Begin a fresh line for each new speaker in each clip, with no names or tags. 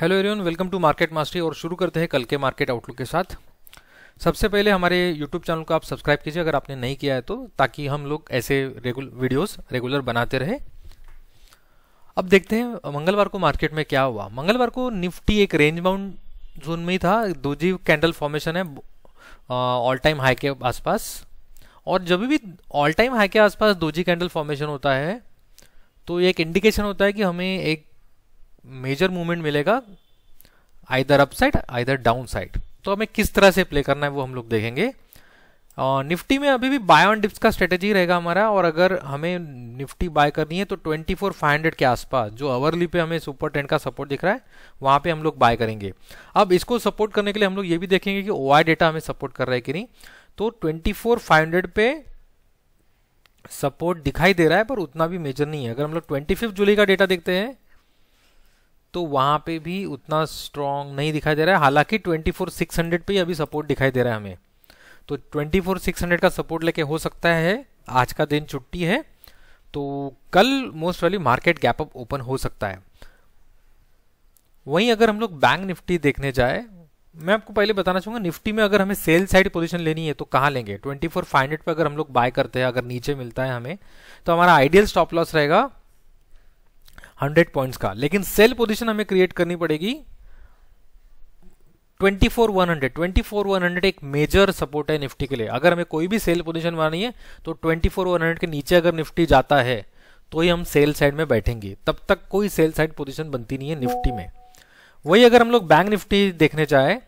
Hello एरियन welcome to market mastery और शुरू करते हैं कल के मार्केट आउटलुक के साथ सबसे पहले हमारे यूट्यूब चैनल को आप सब्सक्राइब कीजिए अगर आपने नहीं किया है तो ताकि हम लोग ऐसे रेगुल वीडियोस रेगुलर बनाते रहे अब देखते हैं मंगलवार को मार्केट में क्या हुआ मंगलवार को निफ्टी एक रेंज बाउंड जोन में ही था जी कैंडल फॉर्मेशन है ऑल टाइम हाई के आसपास और जब भी ऑल टाइम हाई के आसपास जी कैंडल फॉर्मेशन होता है तो एक इंडिकेशन होता है कि हमें एक मेजर मूवमेंट मिलेगा either upside either downside तो हमें किस तरह से प्ले करना है वो हम लोग देखेंगे और निफ्टी में अभी भी बाय ऑन डिप्स का स्ट्रेटेजी रहेगा हमारा और अगर हमें निफ्टी बाय करनी है तो 24500 के आसपास जो अवरली पे हमें सुपर टेंट का सपोर्ट दिख रहा है वहाँ पे हम लोग बाय करेंगे अब इसको सपोर्ट करने के लिए हम लोग ये भी देखेंगे कि ओ डेटा हमें सपोर्ट कर रहा है कि नहीं तो हंड्रेड पे सपोर्ट दिखाई दे रहा है पर उतना भी मेजर नहीं है अगर हम लोग ट्वेंटी जुलाई का डेटा देखते हैं तो वहाँ पे भी उतना स्ट्रांग नहीं दिखाई दे रहा है हालांकि ट्वेंटी फोर सिक्स हंड्रेड अभी सपोर्ट दिखाई दे रहा है हमें तो ट्वेंटी फोर सिक्स हंड्रेड का सपोर्ट लेके हो सकता है आज का दिन छुट्टी है तो कल मोस्ट वाली मार्केट गैप अप ओपन हो सकता है वहीं अगर हम लोग बैंक निफ्टी देखने जाए मैं आपको पहले बताना चाहूँगा निफ्टी में अगर हमें सेल साइड पोजीशन लेनी है तो कहाँ लेंगे ट्वेंटी फोर फाइव हंड्रेड पर अगर हम लोग बाय करते हैं अगर नीचे मिलता है हमें तो हमारा आइडियल स्टॉप लॉस रहेगा हंड्रेड पॉइंट्स का लेकिन सेल पोजिशन हमें क्रिएट करनी पड़ेगी twenty four one hundred twenty four one hundred एक मेजर सपोर्ट है निफ्टी के लिए अगर हमें कोई भी सेल पोजीशन बनानी है तो ट्वेंटी फोर वन हंड्रेड के नीचे अगर निफ्टी जाता है तो ही हम सेल साइड में बैठेंगे तब तक कोई सेल साइड पोजीशन बनती नहीं है निफ्टी में वही अगर हम लोग बैंक निफ्टी देखने चाहे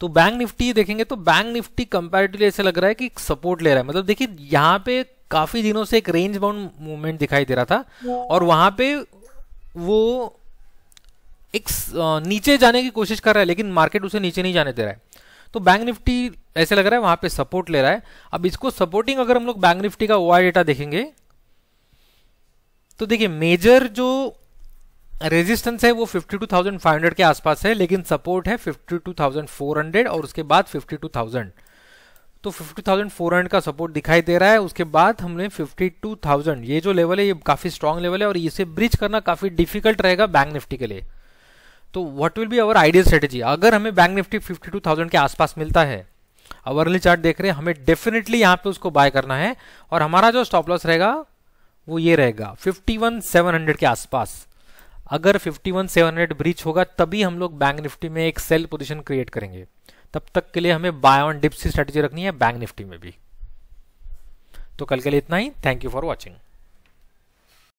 तो बैंक निफ्टी देखेंगे तो बैंक निफ्टी कंपेरेटिवली ऐसे लग रहा है कि सपोर्ट ले रहा है मतलब देखिए यहां पर काफ़ी दिनों से एक रेंज बाउंड मूवमेंट दिखाई दे रहा था हाँ। और वहां पे वो एक नीचे जाने की कोशिश कर रहा है लेकिन मार्केट उसे नीचे नहीं जाने दे रहा है तो बैंक निफ्टी ऐसे लग रहा है वहां पे सपोर्ट ले रहा है अब इसको सपोर्टिंग अगर हम लोग बैंक निफ्टी का ओआई डेटा देखेंगे तो देखिए मेजर जो रेजिस्टेंस है वो 52,500 के आसपास है लेकिन सपोर्ट है 52,400 और उसके बाद 52,000 तो 50,400 का सपोर्ट दिखाई दे रहा है उसके बाद हमने 52,000 ये जो लेवल है ये काफ़ी स्ट्रांग लेवल है और इसे ब्रिज करना काफ़ी डिफिकल्ट रहेगा बैंक निफ्टी के लिए तो what will be our ideal strategy अगर हमें बैंक निफ्टी 52,000 के आसपास मिलता है अवरली चार्ट देख रहे हैं हमें डेफिनेटली यहाँ पे उसको बाय करना है और हमारा जो स्टॉप लॉस रहेगा वो ये रहेगा 51,700 के आसपास अगर 51,700 ब्रीच होगा तभी हम लोग बैंक निफ्टी में एक सेल पोजीशन क्रिएट करेंगे तब तक के लिए हमें बाय ऑन डिप्स की स्ट्रेटेजी रखनी है बैंक निफ्टी में भी तो कल के लिए इतना ही थैंक यू फॉर वॉचिंग